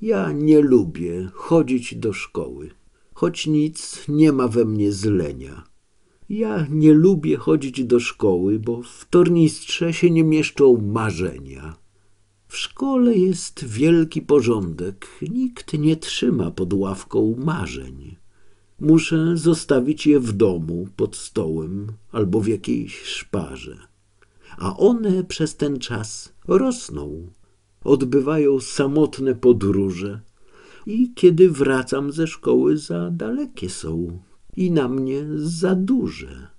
Ja nie lubię chodzić do szkoły, choć nic nie ma we mnie zlenia. Ja nie lubię chodzić do szkoły, bo w tornistrze się nie mieszczą marzenia. W szkole jest wielki porządek, nikt nie trzyma pod ławką marzeń. Muszę zostawić je w domu, pod stołem albo w jakiejś szparze. A one przez ten czas rosną, odbywają samotne podróże. I kiedy wracam ze szkoły, za dalekie są i na mnie za duże.